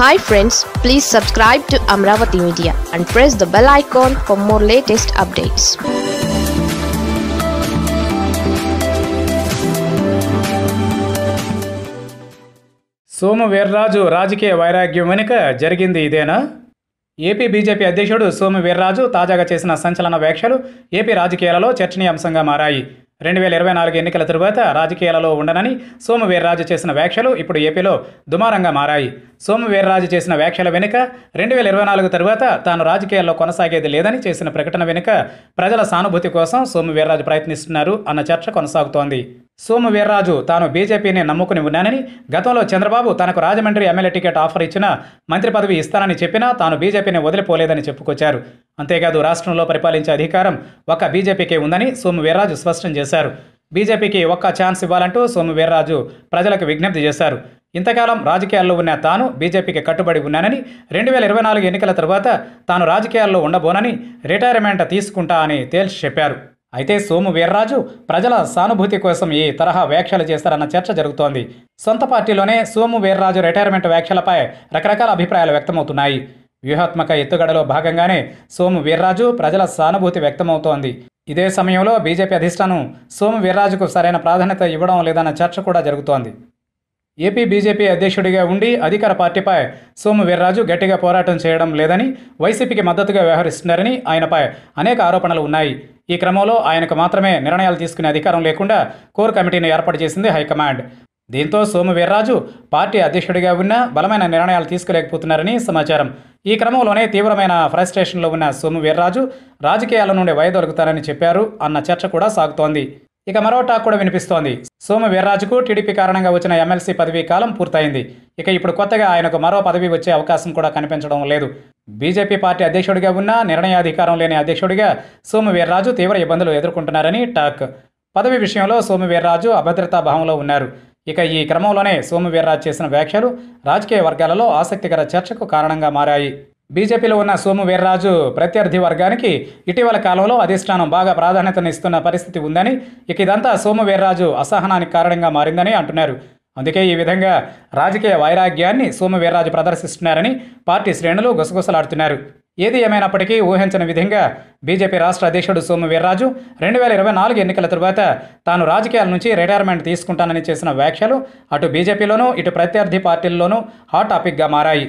hi friends please subscribe to Amaravati media and press the bell icon for more latest updates Somu Veerraju రాజకీయ వైరాగ్యం వెనుక జరిగింది ఇదేనా ఏపీ బీజేపీ అధ్యక్షుడు సోము వీర్రాజు తాజాగా చేసిన సంచలన వ్యాఖ్యలు ఏపీ రాజకీయాలలో చర్చనీయాంశంగా మారాయి రెండు వేల ఇరవై నాలుగు ఎన్నికల తరువాత రాజకీయాలలో ఉండనని సోమవీర్రాజు చేసిన వ్యాఖ్యలు ఇప్పుడు ఏపీలో దుమారంగా మారాయి సోమవీర్రాజు చేసిన వ్యాఖ్యల వెనుక రెండు వేల ఇరవై నాలుగు తరువాత తాను రాజకీయాల్లో కొనసాగేది లేదని చేసిన ప్రకటన వెనుక ప్రజల సానుభూతి కోసం సోమవీర్రాజు ప్రయత్నిస్తున్నారు అన్న చర్చ కొనసాగుతోంది సోము వీర్రాజు తాను బీజేపీని నమ్ముకుని ఉన్నానని గతంలో చంద్రబాబు తనకు రాజమండ్రి ఎమ్మెల్యే టికెట్ ఆఫర్ ఇచ్చిన మంత్రి పదవి ఇస్తానని చెప్పినా తాను బీజేపీని వదిలిపోలేదని చెప్పుకొచ్చారు అంతేకాదు రాష్ట్రంలో పరిపాలించే అధికారం ఒక్క బీజేపీకే ఉందని సోము వీర్రాజు స్పష్టం చేశారు బీజేపీకి ఒక్క ఛాన్స్ ఇవ్వాలంటూ సోము వీర్రాజు ప్రజలకు విజ్ఞప్తి చేశారు ఇంతకాలం రాజకీయాల్లో ఉన్న తాను బీజేపీకి కట్టుబడి ఉన్నానని రెండు వేల ఇరవై నాలుగు ఎన్నికల తర్వాత తాను రాజకీయాల్లో ఉండబోనని రిటైర్మెంట్ తీసుకుంటా అని తేల్చి చెప్పారు అయితే సోము వీర్రాజు ప్రజల సానుభూతి కోసం ఈ తరహా వ్యాఖ్యలు చేస్తారన్న చర్చ జరుగుతోంది సొంత పార్టీలోనే సోము వీర్రాజు రిటైర్మెంట్ వ్యాఖ్యలపై రకరకాల అభిప్రాయాలు వ్యక్తమవుతున్నాయి వ్యూహాత్మక ఎత్తుగడలో భాగంగానే సోము వీర్రాజు ప్రజల సానుభూతి వ్యక్తమవుతోంది ఇదే సమయంలో బీజేపీ అధిష్టానం సోము వీర్రాజుకు సరైన ప్రాధాన్యత ఇవ్వడం లేదన్న చర్చ కూడా జరుగుతోంది ఏపీ బీజేపీ అధ్యక్షుడిగా ఉండి అధికార పార్టీపై సోము వీర్రాజు గట్టిగా పోరాటం చేయడం లేదని వైసీపీకి మద్దతుగా వ్యవహరిస్తున్నారని ఆయనపై అనేక ఆరోపణలు ఉన్నాయి ఈ క్రమంలో ఆయనకు మాత్రమే నిర్ణయాలు తీసుకునే అధికారం లేకుండా కోర్ కమిటీని ఏర్పాటు చేసింది హైకమాండ్ దీంతో సోము వీర్రాజు పార్టీ అధ్యక్షుడిగా ఉన్న బలమైన నిర్ణయాలు తీసుకోలేకపోతున్నారని సమాచారం ఈ క్రమంలోనే తీవ్రమైన ఫ్రస్ట్రేషన్లో ఉన్న సోము వీర్రాజు రాజకీయాల నుండి వైదొలుగుతారని చెప్పారు అన్న చర్చ కూడా సాగుతోంది ఇక మరో టాక్ కూడా వినిపిస్తోంది సోమ వీర్రాజుకు టీడీపీ కారణంగా వచ్చిన ఎమ్మెల్సీ పదవీ కాలం పూర్తయింది ఇక ఇప్పుడు కొత్తగా ఆయనకు మరో పదవి వచ్చే అవకాశం కూడా కనిపించడం లేదు బీజేపీ పార్టీ అధ్యక్షుడిగా ఉన్న నిర్ణయాధికారం లేని అధ్యక్షుడిగా సోమ వీర్రాజు తీవ్ర ఇబ్బందులు ఎదుర్కొంటున్నారని టాక్ పదవి విషయంలో సోమ వీర్రాజు అభద్రతా భావంలో ఉన్నారు ఇక ఈ క్రమంలోనే సోమ వీర్రాజు చేసిన వ్యాఖ్యలు రాజకీయ వర్గాలలో ఆసక్తికర చర్చకు కారణంగా మారాయి బీజేపీలో ఉన్న సోము వీర్రాజు ప్రత్యర్థి వర్గానికి ఇటీవల కాలంలో అధిష్టానం బాగా ప్రాధాన్యతనిస్తున్న పరిస్థితి ఉందని ఇక ఇదంతా సోము వీర్రాజు అసహనానికి కారణంగా మారిందని అంటున్నారు అందుకే ఈ విధంగా రాజకీయ వైరాగ్యాన్ని సోము వీర్రాజు ప్రదర్శిస్తున్నారని పార్టీ శ్రేణులు గుసగుసలాడుతున్నారు ఏది ఏమైనప్పటికీ ఊహించని విధంగా బీజేపీ రాష్ట్ర అధ్యక్షుడు సోము వీర్రాజు రెండు వేల ఇరవై నాలుగు ఎన్నికల తరువాత తాను రాజకీయాల నుంచి రిటైర్మెంట్ తీసుకుంటానని చేసిన వ్యాఖ్యలు అటు బీజేపీలోనూ ఇటు ప్రత్యర్థి పార్టీల్లోనూ హాట్ టాపిక్గా మారాయి